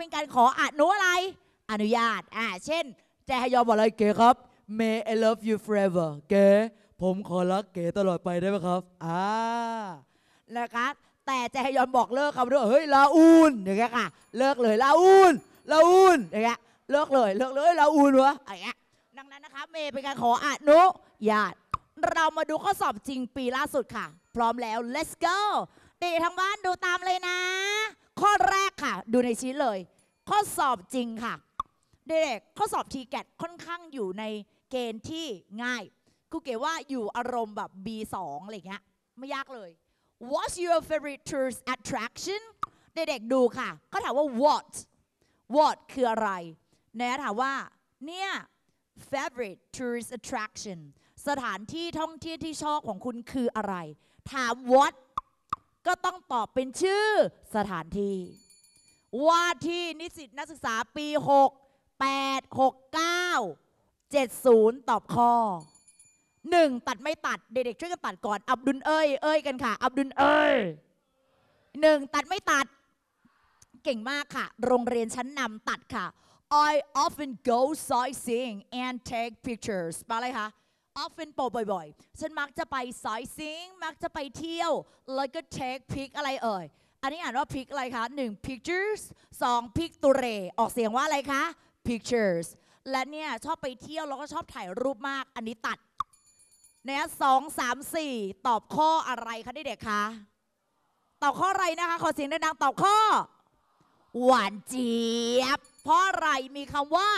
เป็นการขออนุอะไร อนุญาตอ่าเช่น แจฮยอนบอกอะไรเก๋ครับ May I love you forever เก๋ผมขอรักเก๋ตลอดไปได้ไหมครับ อ่านะคะแต่แจฮยอนบอกเลิกคำด้วยเฮ้ยลาอูนอย่างเงี้ยค่ะเลิกเลยลาอูนลาอูนอย่างเงี้ยเลิกเลย เลิกเลยลาอูนวะอย่างเงี้ยดังนั้นนะคะเมย์เป็นการขออนุญาต เรามาดูข้อสอบจริงปีล่าสุดค่ะ พร้อมแล้ว let's go เด็กทางบ้านดูตามเลยนะข้อแรกค่ะ ดูในชี้เลย ข้อสอบจริงค่ะ เด็กข้อสอบทีแกตค่อนข้างอยู่ในเกณฑ์ที่ง่ายกูเก๋ว่าอยู่อารมณ์แบบ B2 อะไรเงี้ยไม่ยากเลย What's your favorite tourist attraction เด็กๆดูค่ะเขาถามว่า what what คืออะไรนะถามว่าเนี่ย favorite tourist attraction สถานที่ท่องเที่ยวที่ชอบของคุณคืออะไร ถาม what ก็ต้องตอบเป็นชื่อสถานที่ว่าที่นิสิตนักศึกษาปี 6 8 6 9 70 ตอบข้อ 1 ตัดไม่ตัดเด็กๆช่วยกันตัดก่อนอับดุลเอ้ยเอ้ยกันค่ะอับดุลเอ้ยหนึ่งตัดไม่ตัดเก่งมากค่ะ โรงเรียนชั้นนำตัดค่ะ I often go sightseeing and take pictures ปลอะไรคะอฟเฟนโปบ่อย ๆ ฉันมักจะไปสายซิงมักจะไปเที่ยว แล้วก็เทคพิกอะไรเอ่ย อันนี้อ่านว่าพิกอะไรคะหนึ่ง pictures สอง picture ออกเสียงว่าอะไรคะ pictures และเนี่ยชอบไปเที่ยวแล้วก็ชอบถ่ายรูปมาก อันนี้ตัดเนี่ยสองสามสี่ตอบข้ออะไรคะเด็กๆคะตอบข้ออะไรนะคะขอเสียงดังๆตอบข้อหวานเจี๊ยบเพราะอะไรมีคำว่า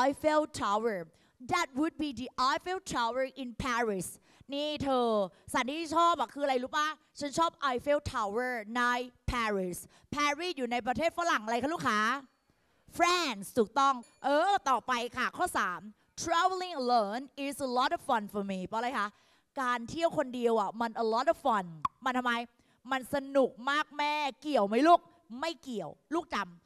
Eiffel Tower that would be the Eiffel Tower in Paris นี่เธอสันที่ชอบอะคืออะไรรู้ปะฉันชอบ Eiffel Tower ใน Paris Paris อยู่ในประเทศฝรั่งอะไรคะลูกค้า France ถูกต้อง เออต่อไปค่ะข้อ 3 traveling alone is a lot of fun for me เพราะอะไรคะการเที่ยวคนเดียวอะมัน a lot of fun มันทำไม มันสนุกมากแม่ เกี่ยวไหมลูก ไม่เกี่ยว ลูกจำ